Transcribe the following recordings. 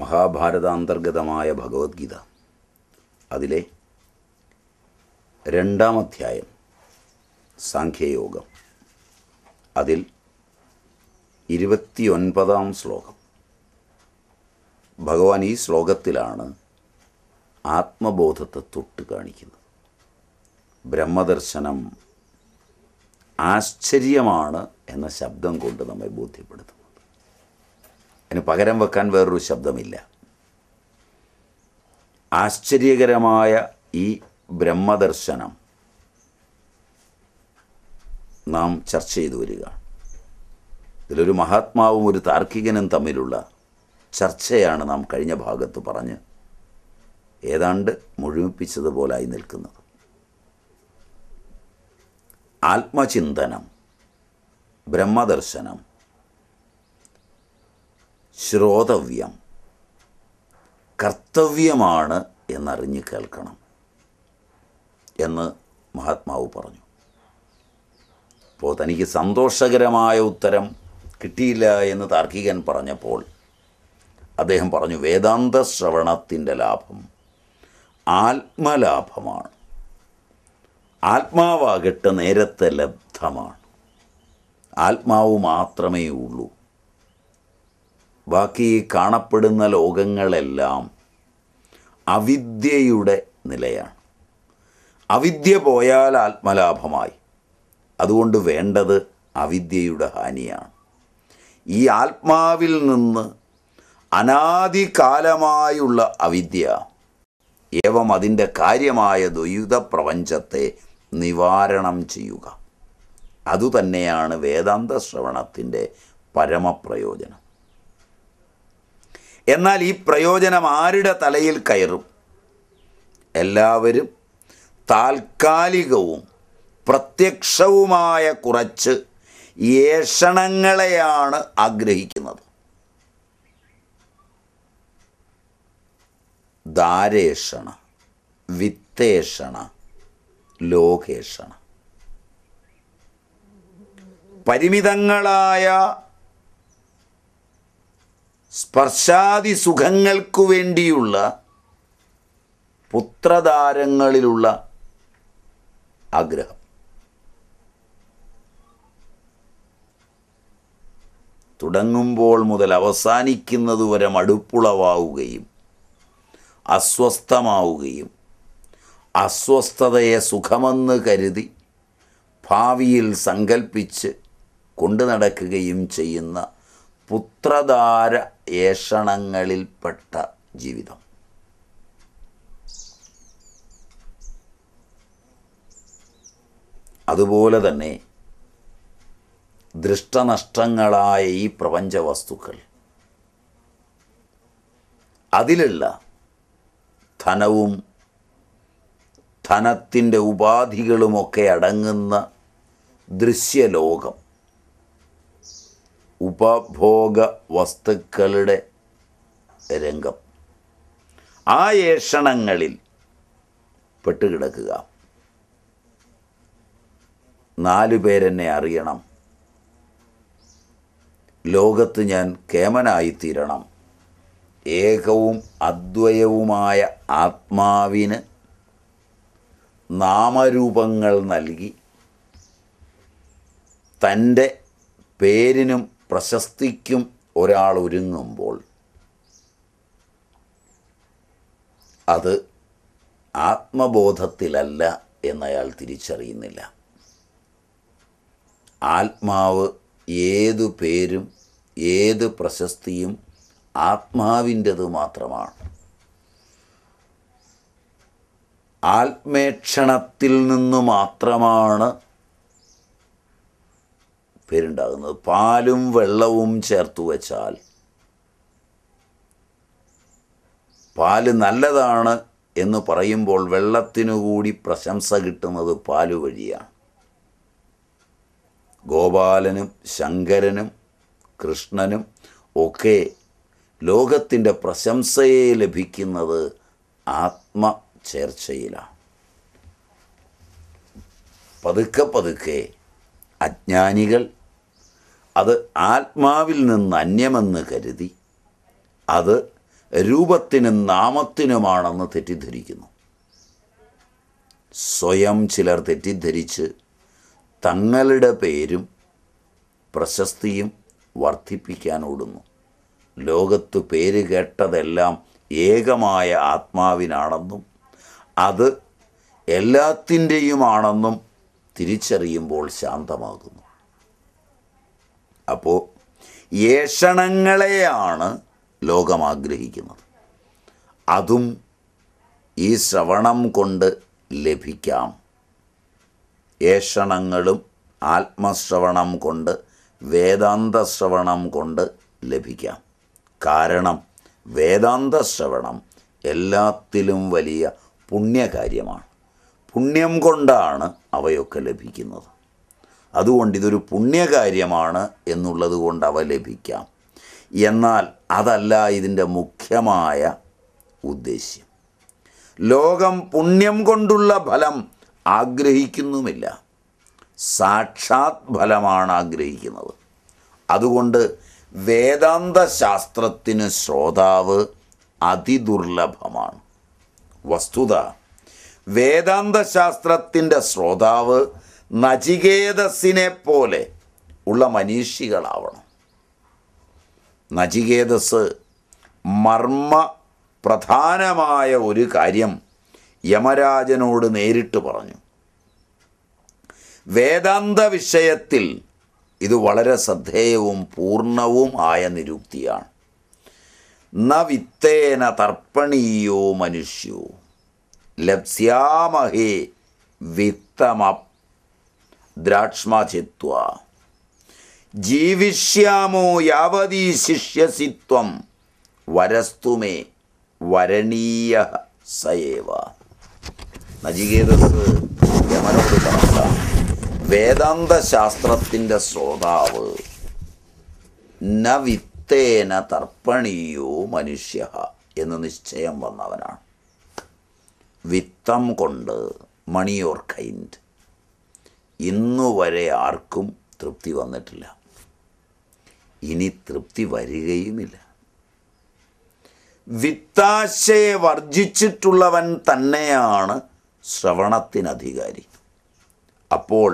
മഹാഭാരതാന്തർഗതമായ ഭഗവത്ഗീത അതിലെ രണ്ടാം അധ്യായം സാഖ്യയോഗം അതിൽ ഇരുപത്തിയൊൻപതാം ശ്ലോകം ഭഗവാൻ ഈ ശ്ലോകത്തിലാണ് ആത്മബോധത്തെ തൊട്ട് കാണിക്കുന്നത് ബ്രഹ്മദർശനം ആശ്ചര്യമാണ് എന്ന ശബ്ദം കൊണ്ട് നമ്മെ ബോധ്യപ്പെടുത്തും അതിന് പകരം വെക്കാൻ വേറൊരു ശബ്ദമില്ല ആശ്ചര്യകരമായ ഈ ബ്രഹ്മദർശനം നാം ചർച്ച ചെയ്തു വരിക ഇതിലൊരു മഹാത്മാവും ഒരു താർക്കികനും തമ്മിലുള്ള ചർച്ചയാണ് നാം കഴിഞ്ഞ ഭാഗത്ത് പറഞ്ഞ് ഏതാണ്ട് മുഴുമിപ്പിച്ചതുപോലായി നിൽക്കുന്നത് ആത്മചിന്തനം ബ്രഹ്മദർശനം ശ്രോതവ്യം കർത്തവ്യമാണ് എന്നറിഞ്ഞ് കേൾക്കണം എന്ന് മഹാത്മാവ് പറഞ്ഞു അപ്പോൾ തനിക്ക് സന്തോഷകരമായ ഉത്തരം കിട്ടിയില്ല എന്ന് താർക്കികൻ പറഞ്ഞപ്പോൾ അദ്ദേഹം പറഞ്ഞു വേദാന്ത ശ്രവണത്തിൻ്റെ ലാഭം ആത്മലാഭമാണ് ആത്മാവാകട്ടെ നേരത്തെ ലബ്ധമാണ് ആത്മാവ് മാത്രമേ ഉള്ളൂ ബാക്കി കാണപ്പെടുന്ന ലോകങ്ങളെല്ലാം അവിദ്യയുടെ നിലയാണ് അവിദ്യ പോയാൽ ആത്മലാഭമായി അതുകൊണ്ട് വേണ്ടത് അവിദ്യയുടെ ഹാനിയാണ് ഈ ആത്മാവിൽ നിന്ന് അനാദികാലമായുള്ള അവിദ്യ ഏവം അതിൻ്റെ കാര്യമായ ദ്വൈത പ്രപഞ്ചത്തെ നിവാരണം ചെയ്യുക അതുതന്നെയാണ് വേദാന്ത ശ്രവണത്തിൻ്റെ പരമപ്രയോജനം എന്നാൽ ഈ പ്രയോജനം ആരുടെ തലയിൽ കയറും എല്ലാവരും താൽക്കാലികവും പ്രത്യക്ഷവുമായ കുറച്ച് ഏഷണങ്ങളെയാണ് ആഗ്രഹിക്കുന്നത് ദാരേഷണ വിത്തേഷണ ലോകേഷണ പരിമിതങ്ങളായ സ്പർശാദി സുഖങ്ങൾക്കു വേണ്ടിയുള്ള പുത്രധാരങ്ങളിലുള്ള ആഗ്രഹം തുടങ്ങുമ്പോൾ മുതൽ അവസാനിക്കുന്നതുവരെ മടുപ്പുളവാവുകയും അസ്വസ്ഥമാവുകയും അസ്വസ്ഥതയെ സുഖമെന്ന് കരുതി ഭാവിയിൽ സങ്കൽപ്പിച്ച് കൊണ്ടു നടക്കുകയും ചെയ്യുന്ന പുത്രധാര ഏഷണങ്ങളിൽപ്പെട്ട ജീവിതം അതുപോലെ തന്നെ ദൃഷ്ടനഷ്ടങ്ങളായ ഈ പ്രപഞ്ച വസ്തുക്കൾ അതിലുള്ള ധനവും ധനത്തിൻ്റെ ഉപാധികളുമൊക്കെ അടങ്ങുന്ന ദൃശ്യലോകം ഉപഭോഗ വസ്തുക്കളുടെ രംഗം ആ ഏഷണങ്ങളിൽ പെട്ടുകിടക്കുക നാലു പേരെന്നെ അറിയണം ലോകത്ത് ഞാൻ കേമനായിത്തീരണം ഏകവും അദ്വയവുമായ ആത്മാവിന് നാമരൂപങ്ങൾ നൽകി തൻ്റെ പേരിനും പ്രശസ്തിക്കും ഒരാൾ ഒരുങ്ങുമ്പോൾ അത് ആത്മബോധത്തിലല്ല എന്നയാൾ തിരിച്ചറിയുന്നില്ല ആത്മാവ് ഏതു പേരും ഏത് പ്രശസ്തിയും ആത്മാവിൻ്റെത് മാത്രമാണ് ആത്മേക്ഷണത്തിൽ നിന്നു മാത്രമാണ് പേരുണ്ടാകുന്നത് പാലും വെള്ളവും ചേർത്ത് വച്ചാൽ പാല് നല്ലതാണ് എന്ന് പറയുമ്പോൾ വെള്ളത്തിനു കൂടി പ്രശംസ കിട്ടുന്നത് പാല് വഴിയാണ് ഗോപാലനും ശങ്കരനും കൃഷ്ണനും ഒക്കെ ലോകത്തിൻ്റെ പ്രശംസയെ ലഭിക്കുന്നത് ചേർച്ചയിലാണ് പതുക്കെ പതുക്കെ അജ്ഞാനികൾ അത് ആത്മാവിൽ നിന്ന് അന്യമെന്ന് കരുതി അത് രൂപത്തിനും നാമത്തിനുമാണെന്ന് തെറ്റിദ്ധരിക്കുന്നു സ്വയം ചിലർ തെറ്റിദ്ധരിച്ച് തങ്ങളുടെ പേരും പ്രശസ്തിയും വർദ്ധിപ്പിക്കാൻ ഓടുന്നു ലോകത്ത് പേര് കേട്ടതെല്ലാം ഏകമായ ആത്മാവിനാണെന്നും അത് എല്ലാത്തിൻ്റെയുമാണെന്നും തിരിച്ചറിയുമ്പോൾ ശാന്തമാകുന്നു അപ്പോൾ ഏഷണങ്ങളെയാണ് ലോകം ആഗ്രഹിക്കുന്നത് അതും ഈ ശ്രവണം കൊണ്ട് ലഭിക്കാം ഏഷണങ്ങളും ആത്മശ്രവണം കൊണ്ട് വേദാന്ത ശ്രവണം കൊണ്ട് ലഭിക്കാം കാരണം വേദാന്ത ശ്രവണം എല്ലാത്തിലും വലിയ പുണ്യകാര്യമാണ് പുണ്യം കൊണ്ടാണ് അവയൊക്കെ ലഭിക്കുന്നത് അതുകൊണ്ട് ഇതൊരു പുണ്യകാര്യമാണ് എന്നുള്ളത് കൊണ്ട് അവ ലഭിക്കാം എന്നാൽ അതല്ല ഇതിൻ്റെ മുഖ്യമായ ഉദ്ദേശ്യം ലോകം പുണ്യം കൊണ്ടുള്ള ഫലം ആഗ്രഹിക്കുന്നുമില്ല സാക്ഷാത് ഫലമാണ് ആഗ്രഹിക്കുന്നത് അതുകൊണ്ട് വേദാന്ത ശാസ്ത്രത്തിന് ശ്രോതാവ് അതിദുർലഭമാണ് വസ്തുത വേദാന്തശാസ്ത്രത്തിൻ്റെ ശ്രോതാവ് നചികേതസിനെ പോലെ ഉള്ള മനീഷികളാവണം നചികേതസ് മർമ്മ പ്രധാനമായ ഒരു കാര്യം യമരാജനോട് നേരിട്ട് പറഞ്ഞു വേദാന്ത വിഷയത്തിൽ ഇത് വളരെ ശ്രദ്ധേയവും ആയ നിരുക്തിയാണ് ന വിത്തേന തർപ്പണീയോ മനുഷ്യോ ലപ്സ്യാമഹി വിത്തമ ദ്രാക്ഷ്മചിത്വ ജീവിഷ്യാമോ യാവതീ ശിഷ്യസിത്വം വരസ്തുമേ വരണീയ സയേവ നജികേതസ് യമനോട് വേദാന്ത ശാസ്ത്രത്തിൻ്റെ ശ്രോതാവ് ന വിത്തേന തർപ്പണീയോ മനുഷ്യ എന്ന് നിശ്ചയം വന്നവനാണ് വിത്തം കൊണ്ട് മണി ഓർ കൈൻഡ് ഇന്നുവരെ ആർക്കും തൃപ്തി വന്നിട്ടില്ല ഇനി തൃപ്തി വരികയുമില്ല വിത്താശയെ വർജിച്ചിട്ടുള്ളവൻ തന്നെയാണ് ശ്രവണത്തിനധികാരി അപ്പോൾ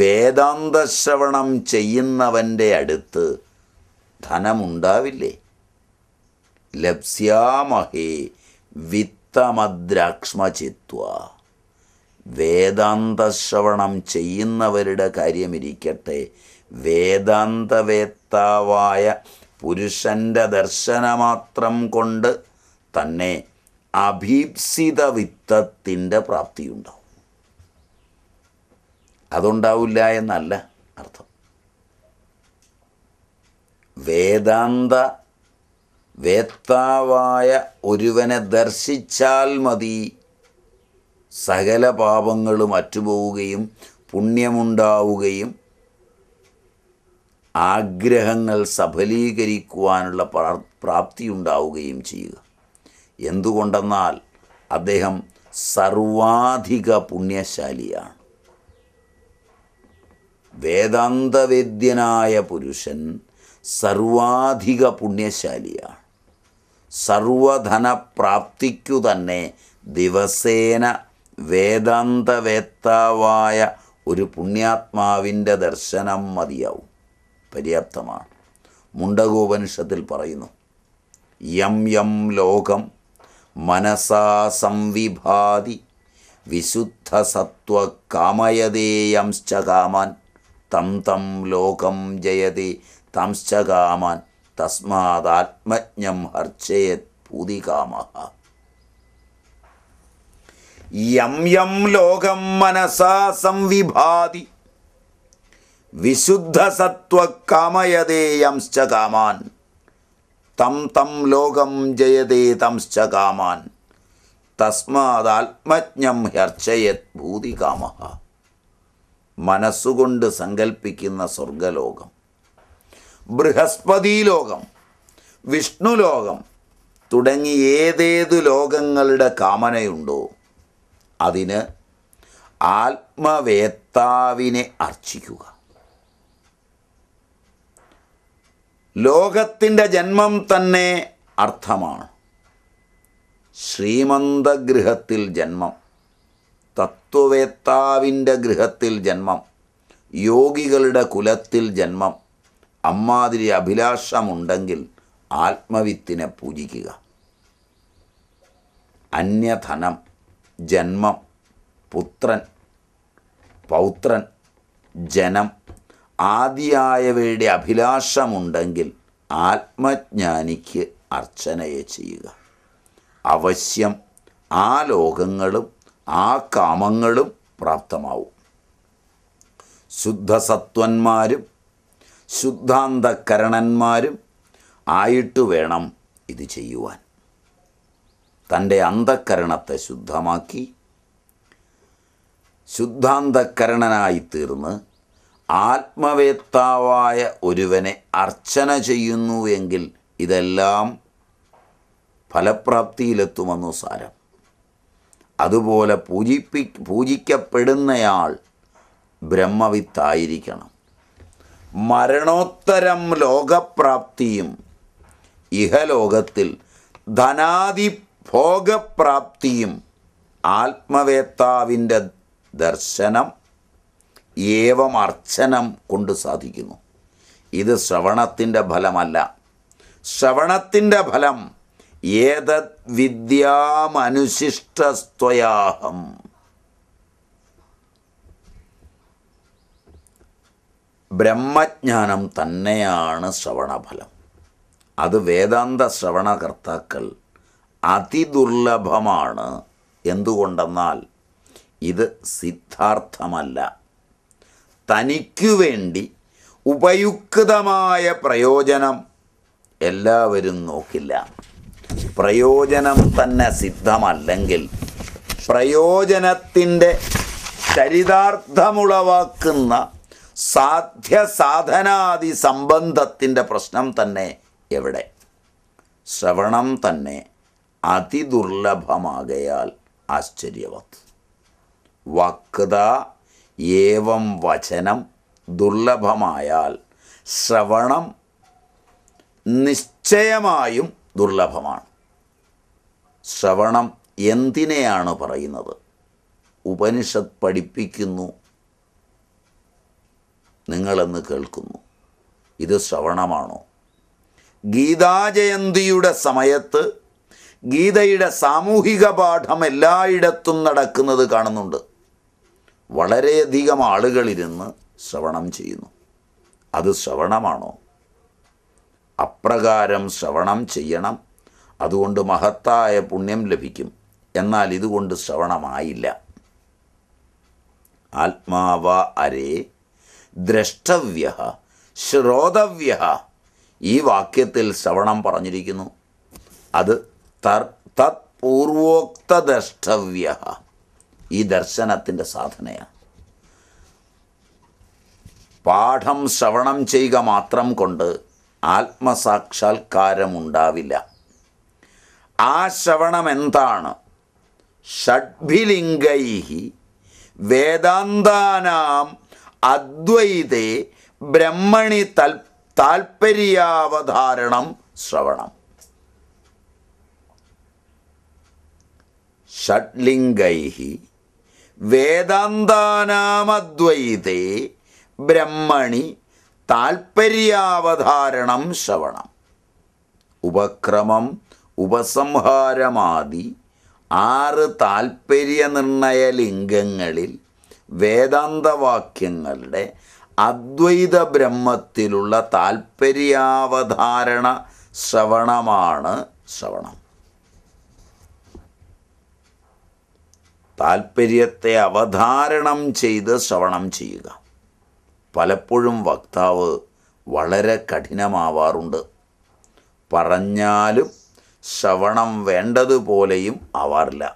വേദാന്ത ശ്രവണം ചെയ്യുന്നവൻ്റെ അടുത്ത് ധനമുണ്ടാവില്ലേ ലപ്സ്യാമഹേ വിത്ത് ഉത്തമദ്രാക്ഷ്മചിത്വ വേദാന്തശ്രവണം ചെയ്യുന്നവരുടെ കാര്യമിരിക്കട്ടെ വേദാന്തവേത്താവായ പുരുഷൻ്റെ ദർശനമാത്രം കൊണ്ട് തന്നെ അഭീപ്സിത വിത്തത്തിൻ്റെ പ്രാപ്തിയുണ്ടാവും അതുണ്ടാവില്ല എന്നല്ല അർത്ഥം വേദാന്ത വേത്താവായ ഒരുവനെ ദർശിച്ചാൽ മതി സകല പാപങ്ങളും അറ്റുപോവുകയും പുണ്യമുണ്ടാവുകയും ആഗ്രഹങ്ങൾ സഫലീകരിക്കുവാനുള്ള പ്രാപ്തി ഉണ്ടാവുകയും ചെയ്യുക എന്തുകൊണ്ടെന്നാൽ അദ്ദേഹം സർവാധിക പുണ്യശാലിയാണ് വേദാന്തവേദ്യനായ പുരുഷൻ സർവാധിക പുണ്യശാലിയാണ് സർവധനപ്രാപ്തിക്കു തന്നെ ദിവസേന വേദാന്തവേത്താവായ ഒരു പുണ്യാത്മാവിൻ്റെ ദർശനം മതിയാവും പര്യാപ്തമാണ് മുണ്ടകോപനിഷത്തിൽ പറയുന്നു യം യം ലോകം മനസാ സംവിഭാതി വിശുദ്ധ സത്വ കാമയതേയംശ്ച തം തം ലോകം ജയതി തംശ്ച തസ്മാത്മജ്ഞം ഹർച്ചയത് ഭൂതികാമ യം യം ലോകം മനസാ സംവിഭാതി വിശുദ്ധ സത്വ കാമയതേയംശ്ച കാമാൻ തം തം ലോകം ജയതേ തംശ്ച കാമാൻ തസ്മാത്മജ്ഞം ഹർച്ചയത് ഭൂതികാമ മനസ്സുകൊണ്ട് സങ്കല്പിക്കുന്ന സ്വർഗലോകം ബൃഹസ്പതി ലോകം വിഷ്ണു ലോകം തുടങ്ങി ഏതേതു ലോകങ്ങളുടെ കാമനയുണ്ടോ അതിന് ആത്മവേത്താവിനെ അർച്ചിക്കുക ലോകത്തിൻ്റെ ജന്മം തന്നെ അർത്ഥമാണ് ശ്രീമന്തഗൃഹത്തിൽ ജന്മം തത്വവേത്താവിൻ്റെ ഗൃഹത്തിൽ ജന്മം യോഗികളുടെ കുലത്തിൽ ജന്മം അമ്മാതിരി അഭിലാഷമുണ്ടെങ്കിൽ ആത്മവിത്തിനെ പൂജിക്കുക അന്യധനം ജന്മം പുത്രൻ പൗത്രൻ ജനം ആദിയായവയുടെ അഭിലാഷമുണ്ടെങ്കിൽ ആത്മജ്ഞാനിക്ക് അർച്ചനയെ ചെയ്യുക അവശ്യം ആ ലോകങ്ങളും ആ കാമങ്ങളും പ്രാപ്തമാവും ശുദ്ധസത്വന്മാരും ശുദ്ധാന്തക്കരണന്മാരും ആയിട്ട് വേണം ഇത് ചെയ്യുവാൻ തൻ്റെ അന്ധക്കരണത്തെ ശുദ്ധമാക്കി ശുദ്ധാന്തകരണനായി തീർന്ന് ആത്മവേത്താവായ ഒരുവനെ അർച്ചന എങ്കിൽ ഇതെല്ലാം ഫലപ്രാപ്തിയിലെത്തുമെന്നു സാരം അതുപോലെ പൂജിപ്പി പൂജിക്കപ്പെടുന്നയാൾ ബ്രഹ്മവിത്തായിരിക്കണം മരണോത്തരം ലോകപ്രാപ്തിയും ഇഹലോകത്തിൽ ധനാതിഭോഗപ്രാപ്തിയും ആത്മവേത്താവിൻ്റെ ദർശനം ഏവമർച്ചനം കൊണ്ട് സാധിക്കുന്നു ഇത് ശ്രവണത്തിൻ്റെ ഫലമല്ല ശ്രവണത്തിൻ്റെ ഫലം ഏതദ് വിദ്യാമനുശിഷ്ടസ്ത്വയാഹം ബ്രഹ്മജ്ഞാനം തന്നെയാണ് ശ്രവണഫലം അത് വേദാന്ത ശ്രവണകർത്താക്കൾ അതിദുർലഭമാണ് എന്തുകൊണ്ടെന്നാൽ ഇത് സിദ്ധാർത്ഥമല്ല തനിക്കു വേണ്ടി ഉപയുക്തമായ പ്രയോജനം എല്ലാവരും നോക്കില്ല പ്രയോജനം തന്നെ സിദ്ധമല്ലെങ്കിൽ പ്രയോജനത്തിൻ്റെ ചരിതാർത്ഥമുളവാക്കുന്ന സാധ്യ സാധനാദി സംബന്ധത്തിൻ്റെ പ്രശ്നം തന്നെ എവിടെ ശ്രവണം തന്നെ അതിദുർലഭമാകയാൽ ആശ്ചര്യവത് വക്ത ഏവം വചനം ദുർലഭമായാൽ ശ്രവണം നിശ്ചയമായും ദുർലഭമാണ് ശ്രവണം എന്തിനെയാണ് പറയുന്നത് ഉപനിഷത്ത് പഠിപ്പിക്കുന്നു നിങ്ങളെന്ന് കേൾക്കുന്നു ഇത് ശ്രവണമാണോ ഗീതാജയന്തിയുടെ സമയത്ത് ഗീതയുടെ സാമൂഹിക പാഠം എല്ലായിടത്തും നടക്കുന്നത് കാണുന്നുണ്ട് വളരെയധികം ആളുകളിരുന്ന് ശ്രവണം ചെയ്യുന്നു അത് ശ്രവണമാണോ അപ്രകാരം ശ്രവണം ചെയ്യണം അതുകൊണ്ട് മഹത്തായ പുണ്യം ലഭിക്കും എന്നാൽ ഇതുകൊണ്ട് ശ്രവണമായില്ല ആത്മാവ അരേ ദ്രഷ്ടവ്യ ശ്രോതവ്യ ഈ വാക്യത്തിൽ ശ്രവണം പറഞ്ഞിരിക്കുന്നു അത് തർ തത്പൂർവോക്ത ദ്രഷ്ടവ്യ ഈ ദർശനത്തിൻ്റെ സാധനയാണ് പാഠം ശ്രവണം ചെയ്യുക മാത്രം കൊണ്ട് ആത്മസാക്ഷാത്കാരമുണ്ടാവില്ല ആ ശ്രവണം എന്താണ് ഷഡ്ഭിലിംഗൈ വേദാന്താനാം അദ്വൈതേ ബ്രഹ്മണി തൽ താൽപര്യാവധാരണം ശ്രവണം ഷഡ്ലിംഗൈ വേദാന്താനാമദ്വൈതേ ബ്രഹ്മണി താൽപര്യാവധാരണം ശ്രവണം ഉപക്രമം ഉപസംഹാരമാദി ആറ് താൽപര്യ നിർണയ ലിംഗങ്ങളിൽ വേദാന്തവാക്യങ്ങളുടെ അദ്വൈത ബ്രഹ്മത്തിലുള്ള താൽപ്പര്യാവധാരണ ശ്രവണമാണ് ശ്രവണം താൽപ്പര്യത്തെ അവധാരണം ചെയ്ത് ശ്രവണം ചെയ്യുക പലപ്പോഴും വക്താവ് വളരെ കഠിനമാവാറുണ്ട് പറഞ്ഞാലും ശ്രവണം വേണ്ടതുപോലെയും ആവാറില്ല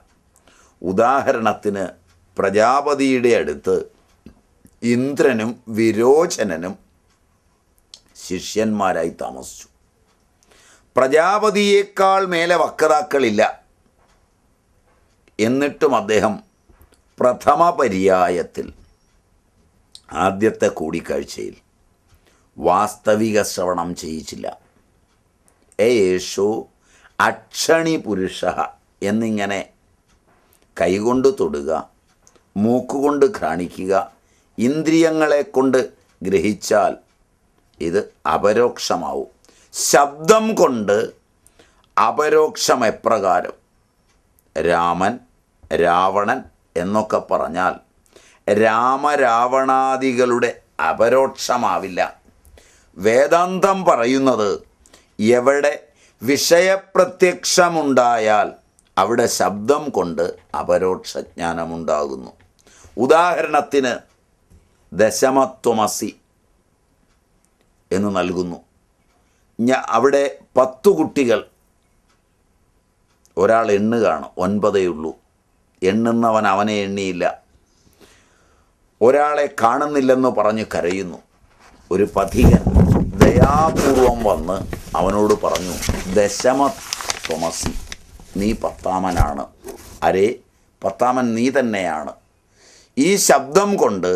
ഉദാഹരണത്തിന് പ്രജാപതിയുടെ അടുത്ത് ഇന്ദ്രനും വിരോചനനും ശിഷ്യന്മാരായി താമസിച്ചു പ്രജാപതിയേക്കാൾ മേലെ വക്രാക്കളില്ല എന്നിട്ടും അദ്ദേഹം പ്രഥമ പര്യായത്തിൽ ആദ്യത്തെ കൂടിക്കാഴ്ചയിൽ വാസ്തവിക ശ്രവണം ചെയ്യിച്ചില്ല ഏശോ അക്ഷണി പുരുഷ എന്നിങ്ങനെ കൈകൊണ്ട് തൊടുക മൂക്കുകൊണ്ട് ഘ്രാണിക്കുക ഇന്ദ്രിയങ്ങളെ കൊണ്ട് ഗ്രഹിച്ചാൽ ഇത് അപരോക്ഷമാവും ശബ്ദം കൊണ്ട് അപരോക്ഷം എപ്രകാരം രാമൻ രാവണൻ എന്നൊക്കെ പറഞ്ഞാൽ രാമരാവണാദികളുടെ അപരോക്ഷമാവില്ല വേദാന്തം പറയുന്നത് എവിടെ വിഷയപ്രത്യക്ഷമുണ്ടായാൽ അവിടെ ശബ്ദം കൊണ്ട് അപരോക്ഷജ്ഞാനമുണ്ടാകുന്നു ഉദാഹരണത്തിന് ദശമത്വമസി എന്ന് നൽകുന്നു ഞാ അവിടെ പത്ത് കുട്ടികൾ ഒരാൾ എണ്ണുകയാണ് ഒൻപതേ ഉള്ളൂ എണ്ണുന്നവൻ അവനെ എണ്ണിയില്ല ഒരാളെ കാണുന്നില്ലെന്ന് പറഞ്ഞ് കരയുന്നു ഒരു പഥികൻ ദയാപൂർവം വന്ന് അവനോട് പറഞ്ഞു ദശമ തോമസി നീ പത്താമനാണ് അരേ പത്താമൻ നീ തന്നെയാണ് ഈ ശബ്ദം കൊണ്ട്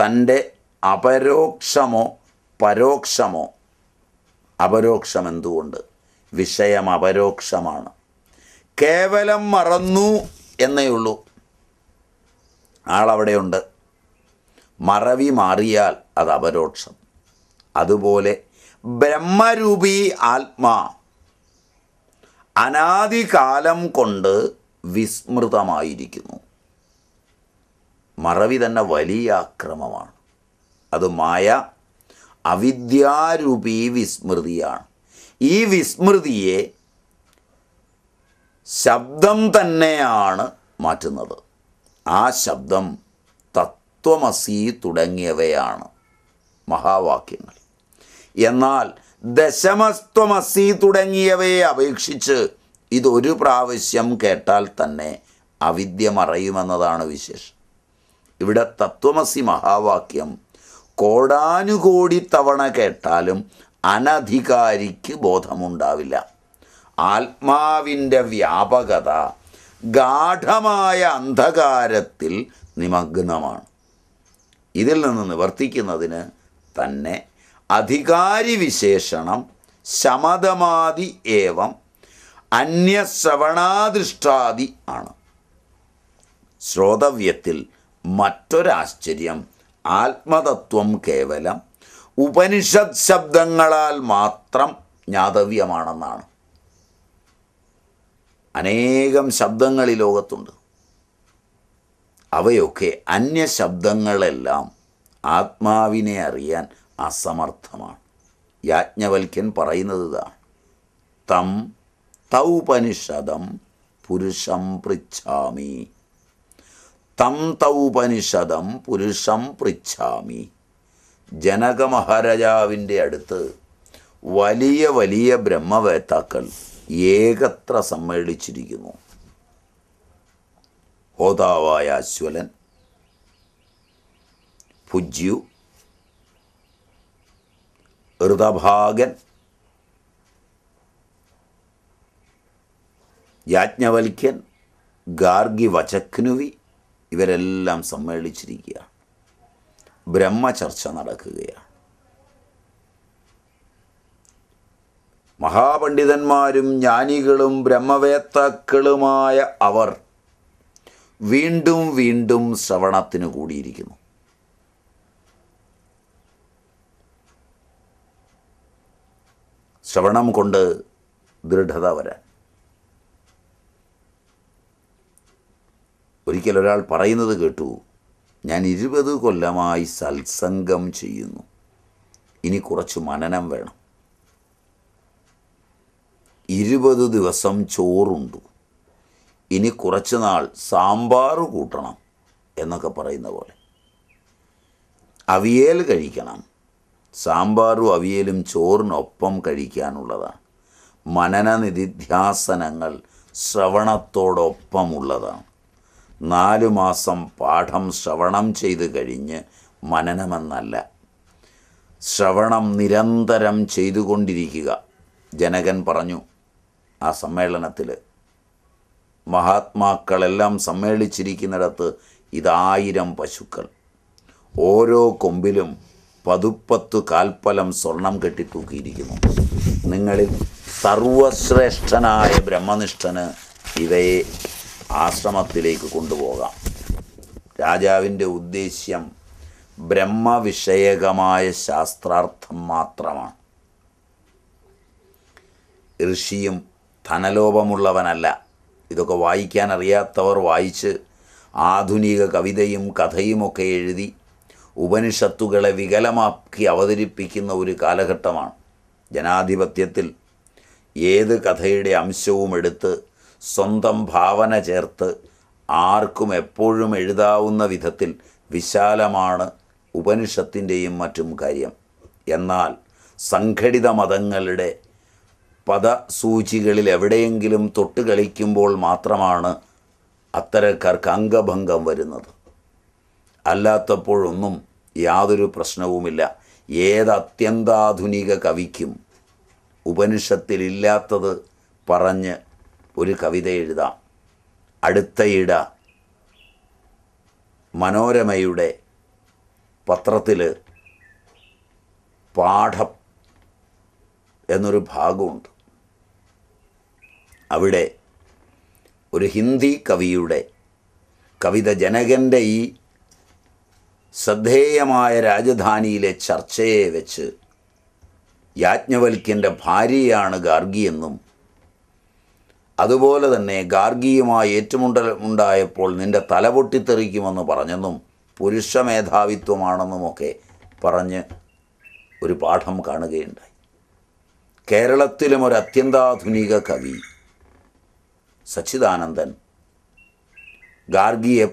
തൻ്റെ അപരോക്ഷമോ പരോക്ഷമോ അപരോക്ഷം എന്തുകൊണ്ട് വിഷയം അപരോക്ഷമാണ് കേവലം മറന്നു എന്നേ ഉള്ളൂ ആളവിടെയുണ്ട് മറവി മാറിയാൽ അത് അപരോക്ഷം അതുപോലെ ബ്രഹ്മരൂപി ആത്മാ അനാദികാലം കൊണ്ട് വിസ്മൃതമായിരിക്കുന്നു മറവി തന്നെ വലിയ അക്രമമാണ് അത് മായ അവിദ്യാരൂപി വിസ്മൃതിയാണ് ഈ വിസ്മൃതിയെ ശബ്ദം തന്നെയാണ് മാറ്റുന്നത് ആ ശബ്ദം തത്വമസി തുടങ്ങിയവയാണ് മഹാവാക്യങ്ങൾ എന്നാൽ ദശമസ്ത്വമസി തുടങ്ങിയവയെ അപേക്ഷിച്ച് ഇതൊരു പ്രാവശ്യം കേട്ടാൽ തന്നെ അവിദ്യ മറയുമെന്നതാണ് വിശേഷം ഇവിടെ തത്വമസി മഹാവാക്യം കോടാനുകോടി തവണ കേട്ടാലും അനധികാരിക്ക് ബോധമുണ്ടാവില്ല ആത്മാവിൻ്റെ വ്യാപകത ഗാഠമായ അന്ധകാരത്തിൽ നിമഗ്നമാണ് ഇതിൽ നിന്ന് നിവർത്തിക്കുന്നതിന് തന്നെ അധികാരി വിശേഷണം ശമതമാതി ഏവം അന്യശ്രവണാദൃഷ്ടാദി ആണ് ശ്രോതവ്യത്തിൽ മറ്റൊരാശ്ചര്യം ആത്മതത്വം കേവലം ഉപനിഷത് ശബ്ദങ്ങളാൽ മാത്രം ജ്ഞാതവ്യമാണെന്നാണ് അനേകം ശബ്ദങ്ങൾ ഈ ലോകത്തുണ്ട് അവയൊക്കെ അന്യശബ്ദങ്ങളെല്ലാം ആത്മാവിനെ അറിയാൻ അസമർത്ഥമാണ് യാജ്ഞവൽക്യൻ പറയുന്നത് ഇതാണ് തം തൗപനിഷദം പുരുഷം പൃച്ഛാമി തം തൗപനിഷതം പുരുഷം പൃച്ഛാമി ജനകമഹാരാജാവിൻ്റെ അടുത്ത് വലിയ വലിയ ബ്രഹ്മവേത്താക്കൾ ഏകത്ര സമ്മേളിച്ചിരിക്കുന്നു ഹോതാവായ അശ്വലൻ പുജ്യു ഋതഭാഗൻ യാജ്ഞവൽക്യൻ ഗാർഗി വചക്നുവി ഇവരെല്ലാം സമ്മേളിച്ചിരിക്കുക ബ്രഹ്മചർച്ച നടക്കുകയാണ് മഹാപണ്ഡിതന്മാരും ജ്ഞാനികളും ബ്രഹ്മവേത്താക്കളുമായ അവർ വീണ്ടും വീണ്ടും ശ്രവണത്തിന് കൂടിയിരിക്കുന്നു ശ്രവണം കൊണ്ട് ദൃഢത വരാൻ ഒരിക്കൽ ഒരാൾ പറയുന്നത് കേട്ടു ഞാൻ ഇരുപത് കൊല്ലമായി സത്സംഗം ചെയ്യുന്നു ഇനി കുറച്ച് മനനം വേണം ഇരുപത് ദിവസം ചോറുണ്ടു ഇനി കുറച്ച് നാൾ സാമ്പാർ കൂട്ടണം എന്നൊക്കെ പറയുന്ന പോലെ അവിയൽ കഴിക്കണം സാമ്പാറും അവിയലും ചോറിനൊപ്പം കഴിക്കാനുള്ളതാണ് മനന നിധിധ്യാസനങ്ങൾ ശ്രവണത്തോടൊപ്പമുള്ളതാണ് നാലു മാസം പാഠം ശ്രവണം ചെയ്തു കഴിഞ്ഞ് മനനമെന്നല്ല ശ്രവണം നിരന്തരം ചെയ്തുകൊണ്ടിരിക്കുക ജനകൻ പറഞ്ഞു ആ സമ്മേളനത്തിൽ മഹാത്മാക്കളെല്ലാം സമ്മേളിച്ചിരിക്കുന്നിടത്ത് ഇതായിരം പശുക്കൾ ഓരോ കൊമ്പിലും പതുപ്പത്ത് കാൽപ്പലം സ്വർണം കെട്ടിത്തൂക്കിയിരിക്കുന്നു നിങ്ങളിൽ സർവശ്രേഷ്ഠനായ ബ്രഹ്മനിഷ്ഠന് ഇവയെ ആശ്രമത്തിലേക്ക് കൊണ്ടുപോകാം രാജാവിൻ്റെ ഉദ്ദേശ്യം ബ്രഹ്മവിഷയകമായ ശാസ്ത്രാർത്ഥം മാത്രമാണ് ഋഷിയും ധനലോപമുള്ളവനല്ല ഇതൊക്കെ വായിക്കാൻ അറിയാത്തവർ വായിച്ച് ആധുനിക കവിതയും കഥയും ഒക്കെ എഴുതി ഉപനിഷത്തുകളെ വികലമാക്കി അവതരിപ്പിക്കുന്ന ഒരു കാലഘട്ടമാണ് ജനാധിപത്യത്തിൽ ഏത് കഥയുടെ അംശവും എടുത്ത് സ്വന്തം ഭാവന ചേർത്ത് ആർക്കും എപ്പോഴും എഴുതാവുന്ന വിധത്തിൽ വിശാലമാണ് ഉപനിഷത്തിൻ്റെയും മറ്റും കാര്യം എന്നാൽ സംഘടിത മതങ്ങളുടെ പദസൂചികളിൽ എവിടെയെങ്കിലും തൊട്ട് കളിക്കുമ്പോൾ മാത്രമാണ് അത്തരക്കാർക്ക് അംഗഭംഗം വരുന്നത് അല്ലാത്തപ്പോഴൊന്നും യാതൊരു പ്രശ്നവുമില്ല ഏത് അത്യന്താധുനിക കവിക്കും ഉപനിഷത്തിലില്ലാത്തത് പറഞ്ഞ് ഒരു കവിത എഴുതാം അടുത്തയിട മനോരമയുടെ പത്രത്തിൽ പാഠം എന്നൊരു ഭാഗമുണ്ട് അവിടെ ഒരു ഹിന്ദി കവിയുടെ കവിത ജനകൻ്റെ ഈ ശ്രദ്ധേയമായ രാജധാനിയിലെ ചർച്ചയെ വെച്ച് യാജ്ഞവൽക്കിൻ്റെ ഭാര്യയാണ് ഗാർഗിയെന്നും അതുപോലെ തന്നെ ഗാർഗിയുമായി ഏറ്റുമുണ്ടൽ ഉണ്ടായപ്പോൾ നിന്റെ തല പൊട്ടിത്തെറിക്കുമെന്ന് പറഞ്ഞെന്നും പുരുഷ മേധാവിത്വമാണെന്നുമൊക്കെ പറഞ്ഞ് ഒരു പാഠം കാണുകയുണ്ടായി കേരളത്തിലും ഒരു അത്യന്താധുനിക കവി സച്ചിദാനന്ദൻ ഗാർഗിയെ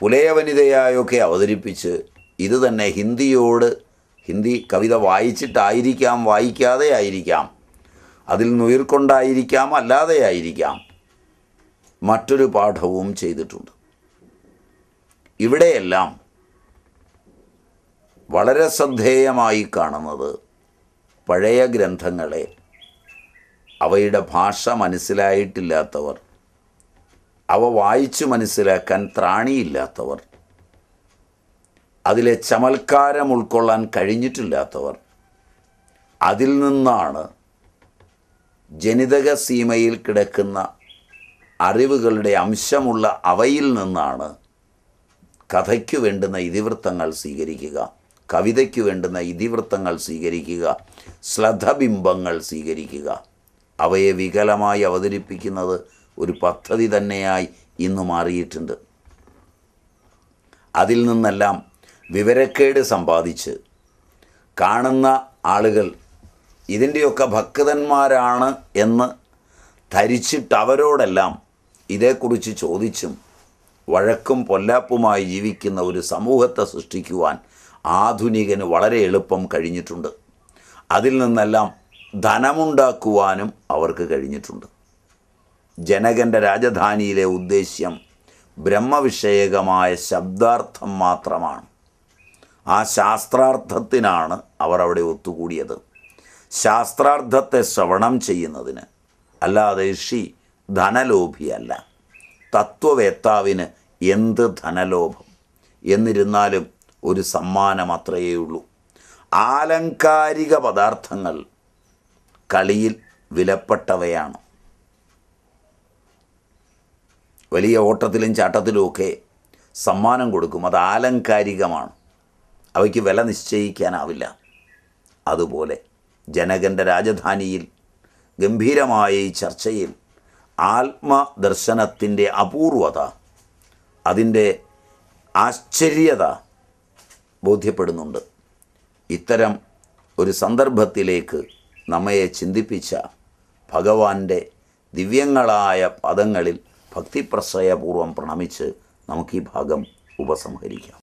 പുലയവനിതയായൊക്കെ അവതരിപ്പിച്ച് ഇത് തന്നെ ഹിന്ദിയോട് ഹിന്ദി കവിത വായിച്ചിട്ടായിരിക്കാം വായിക്കാതെ ആയിരിക്കാം അതിൽ അല്ലാതെ അല്ലാതെയായിരിക്കാം മറ്റൊരു പാഠവും ചെയ്തിട്ടുണ്ട് ഇവിടെയെല്ലാം വളരെ ശ്രദ്ധേയമായി കാണുന്നത് പഴയ ഗ്രന്ഥങ്ങളെ അവയുടെ ഭാഷ മനസ്സിലായിട്ടില്ലാത്തവർ അവ വായിച്ചു മനസ്സിലാക്കാൻ ത്രാണിയില്ലാത്തവർ അതിലെ ചമൽക്കാരം ഉൾക്കൊള്ളാൻ കഴിഞ്ഞിട്ടില്ലാത്തവർ അതിൽ നിന്നാണ് ജനിതക സീമയിൽ കിടക്കുന്ന അറിവുകളുടെ അംശമുള്ള അവയിൽ നിന്നാണ് കഥയ്ക്കു വേണ്ടുന്ന ഇതിവൃത്തങ്ങൾ സ്വീകരിക്കുക കവിതയ്ക്ക് വേണ്ടുന്ന ഇതിവൃത്തങ്ങൾ സ്വീകരിക്കുക ശ്രദ്ധബിംബങ്ങൾ സ്വീകരിക്കുക അവയെ വികലമായി അവതരിപ്പിക്കുന്നത് ഒരു പദ്ധതി തന്നെയായി ഇന്ന് മാറിയിട്ടുണ്ട് അതിൽ നിന്നെല്ലാം വിവരക്കേട് സമ്പാദിച്ച് കാണുന്ന ആളുകൾ ഇതിൻ്റെയൊക്കെ ഭക്തന്മാരാണ് എന്ന് ധരിച്ചിട്ട് അവരോടെല്ലാം ഇതേക്കുറിച്ച് ചോദിച്ചും വഴക്കും പൊല്ലാപ്പുമായി ജീവിക്കുന്ന ഒരു സമൂഹത്തെ സൃഷ്ടിക്കുവാൻ ആധുനികന് വളരെ എളുപ്പം കഴിഞ്ഞിട്ടുണ്ട് അതിൽ നിന്നെല്ലാം ധനമുണ്ടാക്കുവാനും അവർക്ക് കഴിഞ്ഞിട്ടുണ്ട് ജനകൻ്റെ രാജധാനിയിലെ ഉദ്ദേശ്യം ബ്രഹ്മവിഷയകമായ ശബ്ദാർത്ഥം മാത്രമാണ് ആ ശാസ്ത്രാർത്ഥത്തിനാണ് അവർ അവിടെ ഒത്തുകൂടിയത് ശാസ്ത്രാർത്ഥത്തെ ശ്രവണം ചെയ്യുന്നതിന് അല്ലാതെ ഋഷി ധനലോഭിയല്ല തത്വവേത്താവിന് എന്ത് ധനലോഭം എന്നിരുന്നാലും ഒരു സമ്മാനം അത്രയേ ഉള്ളൂ ആലങ്കാരിക പദാർത്ഥങ്ങൾ കളിയിൽ വിലപ്പെട്ടവയാണ് വലിയ ഓട്ടത്തിലും ചാട്ടത്തിലുമൊക്കെ സമ്മാനം കൊടുക്കും അത് ആലങ്കാരികമാണ് അവയ്ക്ക് വില നിശ്ചയിക്കാനാവില്ല അതുപോലെ ജനകൻ്റെ രാജധാനിയിൽ ഗംഭീരമായ ഈ ചർച്ചയിൽ ആത്മദർശനത്തിൻ്റെ അപൂർവത അതിൻ്റെ ആശ്ചര്യത ബോധ്യപ്പെടുന്നുണ്ട് ഇത്തരം ഒരു സന്ദർഭത്തിലേക്ക് നമ്മയെ ചിന്തിപ്പിച്ച ഭഗവാന്റെ ദിവ്യങ്ങളായ പദങ്ങളിൽ ഭക്തിപ്രശ്രയപൂർവം പ്രണമിച്ച് നമുക്ക് ഈ ഭാഗം ഉപസംഹരിക്കാം